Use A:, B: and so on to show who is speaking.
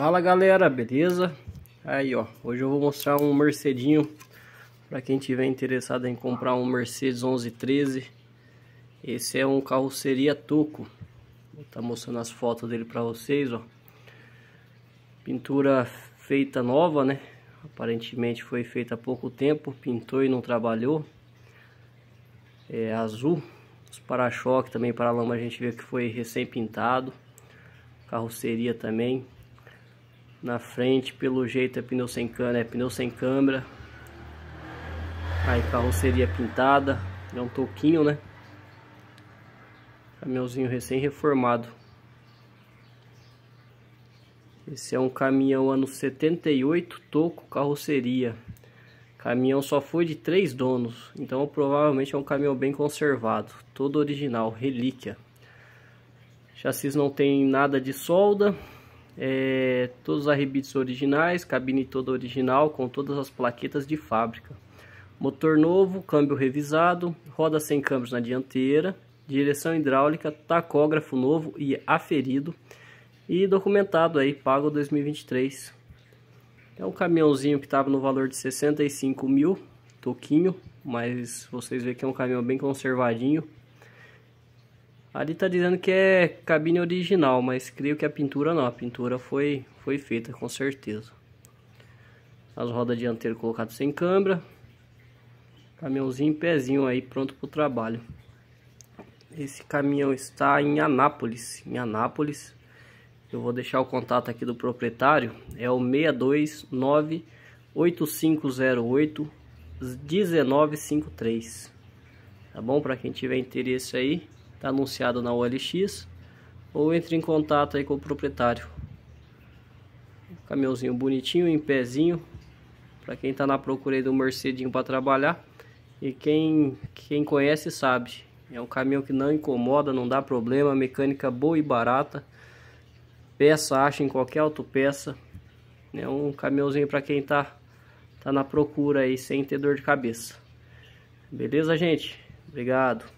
A: Fala galera, beleza? Aí ó, hoje eu vou mostrar um Mercedinho para quem tiver interessado em comprar um Mercedes 1113 Esse é um carroceria toco Vou tá mostrando as fotos dele para vocês, ó Pintura feita nova, né? Aparentemente foi feita há pouco tempo, pintou e não trabalhou É azul Os para-choque também, para-lama a gente vê que foi recém-pintado Carroceria também, na frente, pelo jeito é pneu sem cana, é pneu sem câmera. Aí carroceria pintada, é um toquinho, né? Caminhãozinho recém-reformado. Esse é um caminhão ano 78, toco, carroceria. Caminhão só foi de três donos, então provavelmente é um caminhão bem conservado, todo original, relíquia. Chassis não tem nada de solda, é, todos os arrebites originais, cabine toda original com todas as plaquetas de fábrica. Motor novo, câmbio revisado, roda sem câmbios na dianteira, direção hidráulica, tacógrafo novo e aferido e documentado aí, pago 2023. É um caminhãozinho que estava no valor de 65 mil, toquinho, mas vocês veem que é um caminhão bem conservadinho, Ali tá dizendo que é cabine original, mas creio que a pintura não. A pintura foi, foi feita, com certeza. As rodas dianteiras colocadas sem câmera. Caminhãozinho em pezinho aí, pronto pro trabalho. Esse caminhão está em Anápolis. Em Anápolis. Eu vou deixar o contato aqui do proprietário. É o 629 8508 1953. Tá bom? Para quem tiver interesse aí está anunciado na OLX, ou entre em contato aí com o proprietário. Caminhãozinho bonitinho, em pezinho, para quem está na procura de um Mercedinho para trabalhar. E quem, quem conhece sabe, é um caminhão que não incomoda, não dá problema, mecânica boa e barata. Peça acha em qualquer autopeça. É um caminhãozinho para quem está tá na procura aí sem ter dor de cabeça. Beleza, gente? Obrigado.